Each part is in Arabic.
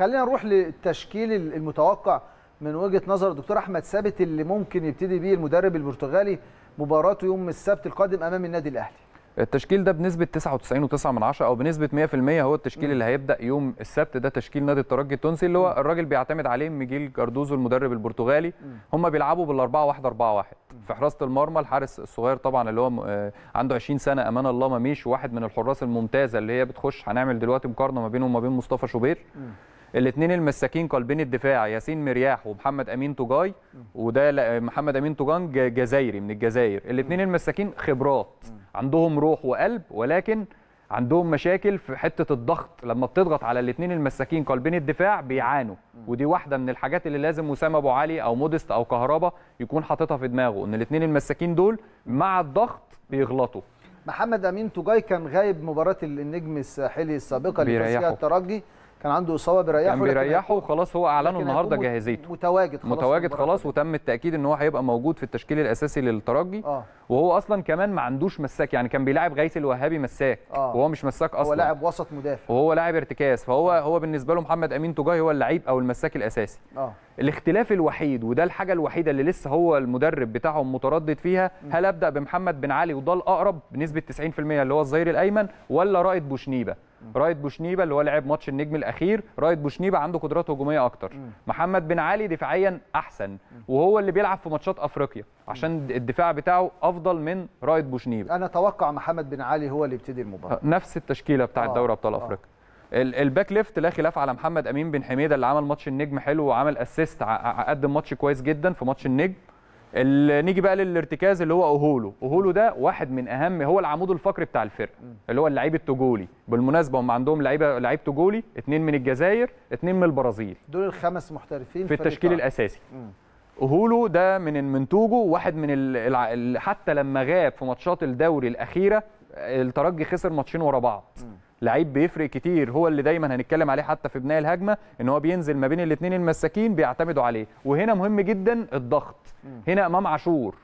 خلينا نروح للتشكيل المتوقع من وجهه نظر الدكتور احمد ثابت اللي ممكن يبتدي بيه المدرب البرتغالي مباراته يوم السبت القادم امام النادي الاهلي التشكيل ده بنسبه 99.9 او بنسبه 100% هو التشكيل اللي هيبدا يوم السبت ده تشكيل نادي الترجي التونسي اللي هو الراجل بيعتمد عليه ميجيل جاردوزو المدرب البرتغالي هم بيلعبوا بال 4 1 4 1 في حراسه المرمى الحارس الصغير طبعا اللي هو آه، عنده 20 سنه امان الله ما ميش واحد من الحراس الممتازه اللي هي بتخش هنعمل دلوقتي مقارنه ما بينه وما بين مصطفى شوبير الاثنين المساكين قلبين الدفاع ياسين مرياح ومحمد امين توجاي وده محمد امين توجان جزائري من الجزائر الاثنين المساكين خبرات عندهم روح وقلب ولكن عندهم مشاكل في حته الضغط لما بتضغط على الاثنين المساكين قلبين الدفاع بيعانوا ودي واحده من الحاجات اللي لازم وسام ابو علي او مودست او كهربا يكون حاططها في دماغه ان الاثنين المساكين دول مع الضغط بيغلطوا محمد امين توجاي كان غايب مباراه النجم الساحلي السابقه لفريق الترجي كان عنده اصابه بيريحه كان بيريحه وخلاص هو اعلنوا النهارده جاهزيته متواجد خلاص متواجد خلاص وتم التاكيد ان هو هيبقى موجود في التشكيل الاساسي للترجي آه. وهو اصلا كمان ما عندوش مساك يعني كان بيلاعب غيث الوهابي مساك آه. وهو مش مساك اصلا هو لاعب وسط مدافع وهو لاعب ارتكاز فهو آه. هو بالنسبه له محمد امين تجاهي هو اللعيب او المساك الاساسي آه. الاختلاف الوحيد وده الحاجه الوحيده اللي لسه هو المدرب بتاعهم متردد فيها هل ابدا بمحمد بن علي وده الاقرب بنسبه 90% اللي هو الظهير الايمن ولا رائد بوشنيبه رايت بوشنيبه اللي هو لعب ماتش النجم الاخير رايت بوشنيبه عنده قدرات هجوميه اكتر مم. محمد بن علي دفاعيا احسن مم. وهو اللي بيلعب في ماتشات افريقيا عشان الدفاع بتاعه افضل من رايت بوشنيبه انا اتوقع محمد بن علي هو اللي يبتدي المباراه آه، نفس التشكيله بتاعه آه. دوري ابطال آه. افريقيا الباك ليفت لا خلاف على محمد امين بن حميده اللي عمل ماتش النجم حلو وعمل اسيست قدم ماتش كويس جدا في ماتش النجم نيجي بقى للارتكاز اللي هو اوهولو اوهولو ده واحد من اهم هو العمود الفقري بتاع الفرقه اللي هو اللعيب التوجولي بالمناسبه هم عندهم لعيبه لعيب توجولي اثنين من الجزائر اثنين من البرازيل دول الخمس محترفين في التشكيل طبعا. الاساسي اوهولو ده من من توجو واحد من ال... حتى لما غاب في ماتشات الدوري الاخيره الترجي خسر ماتشين ورا بعض م. لعيب بيفرق كتير هو اللي دايما هنتكلم عليه حتى في بناء الهجمه ان هو بينزل ما بين الاثنين المساكين بيعتمدوا عليه وهنا مهم جدا الضغط هنا امام عاشور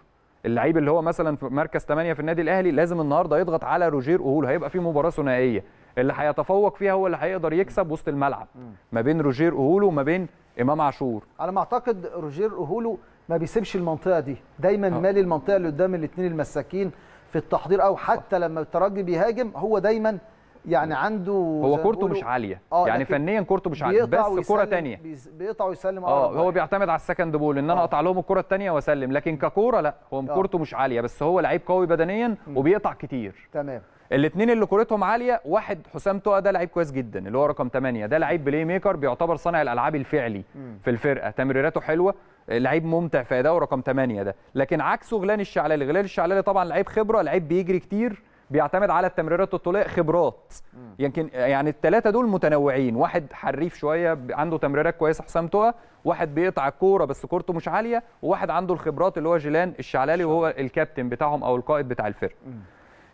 اللعيب اللي هو مثلا في مركز 8 في النادي الاهلي لازم النهارده يضغط على روجير اوهول هيبقى في مباراه ثنائيه اللي هيتفوق فيها هو اللي هيقدر يكسب وسط الملعب ما بين روجير اوهولو وما بين امام عاشور على ما اعتقد روجير اوهولو ما بيسيبش المنطقه دي دايما أه. مالي المنطقه اللي قدام الاثنين المساكين في التحضير او حتى لما الترجي بيهاجم هو دايما يعني عنده هو كورته مش عاليه آه يعني فنيا كورته مش عاليه بس كره ثانيه بيقطع ويسلم اه هو بيعتمد على السكند بول ان انا آه. اقطع لهم الكره الثانيه واسلم لكن ككوره لا هو آه. كورته مش عاليه بس هو لعيب قوي بدنيا وبيقطع كتير تمام الاثنين اللي كورتهم عاليه واحد حسام تقى ده لعيب كويس جدا اللي هو رقم 8 ده لعيب بلاي ميكر بيعتبر صانع الالعاب الفعلي م. في الفرقه تمريراته حلوه لعيب ممتع في اداؤه رقم 8 ده لكن عكسه غلان الشعلالي غلان الشعلالي طبعا لعيب خبره لعيب بيجري كتير بيعتمد على التمريرات الطوليه خبرات يمكن يعني الثلاثه دول متنوعين واحد حريف شويه عنده تمريرات كويسه حسام تقى واحد بيقطع الكوره بس كورته مش عاليه وواحد عنده الخبرات اللي هو جيلان الشعلالي وهو الكابتن بتاعهم او القائد بتاع الفرقه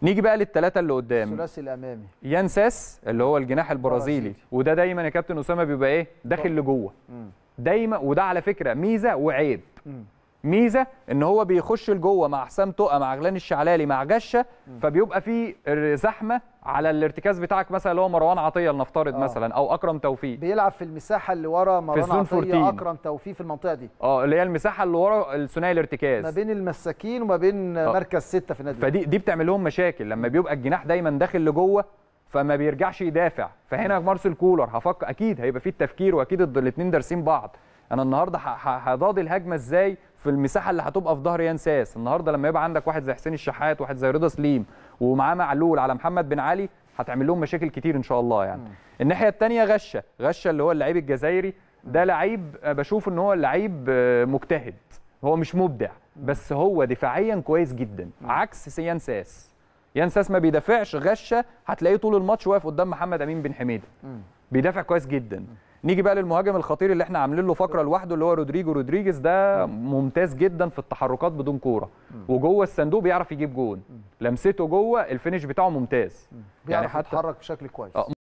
نيجي بقى للثلاثه اللي قدام الثلاثي الامامي يان ساس اللي هو الجناح البرازيلي وده دايما يا كابتن اسامه بيبقى ايه داخل لجوه دايما وده على فكره ميزه وعيب ميزه ان هو بيخش لجوه مع حسام طقه مع غلان الشعلالي مع جشه فبيبقى في زحمه على الارتكاز بتاعك مثلا اللي هو مروان عطيه لنفترض آه. مثلا او اكرم توفيق بيلعب في المساحه اللي ورا مروان عطيه 14. اكرم توفيق في المنطقه دي اه اللي هي المساحه اللي ورا الثنائي الارتكاز ما بين المساكين وما بين آه. مركز سته في النادي فدي دي بتعمل لهم مشاكل لما بيبقى الجناح دايما داخل لجوه فما بيرجعش يدافع فهنا مارسيل كولر هفكر اكيد هيبقى في التفكير واكيد الاثنين دارسين بعض انا النهارده هضاد الهجمه ازاي في المساحه اللي هتبقى في ظهر يان ساس النهارده لما يبقى عندك واحد زي حسين الشحات واحد زي رضا سليم ومعاه معلول على محمد بن علي هتعمل لهم مشاكل كتير ان شاء الله يعني الناحيه الثانيه غشه غشه اللي هو اللعيب الجزائري ده لعيب بشوف ان هو لعيب آه، مجتهد هو مش مبدع بس هو دفاعيا كويس جدا عكس يان ساس يان ساس ما بيدافعش غشه هتلاقيه طول الماتش واقف قدام محمد امين بن حميده بيدافع كويس جدا نيجي بقى للمهاجم الخطير اللي احنا عاملين له فقره لوحده اللي هو رودريجو رودريجيز ده ممتاز جدا في التحركات بدون كوره وجوه الصندوق بيعرف يجيب جون لمسته جوه الفينش بتاعه ممتاز يعني حتى يتحرك بشكل كويس آه،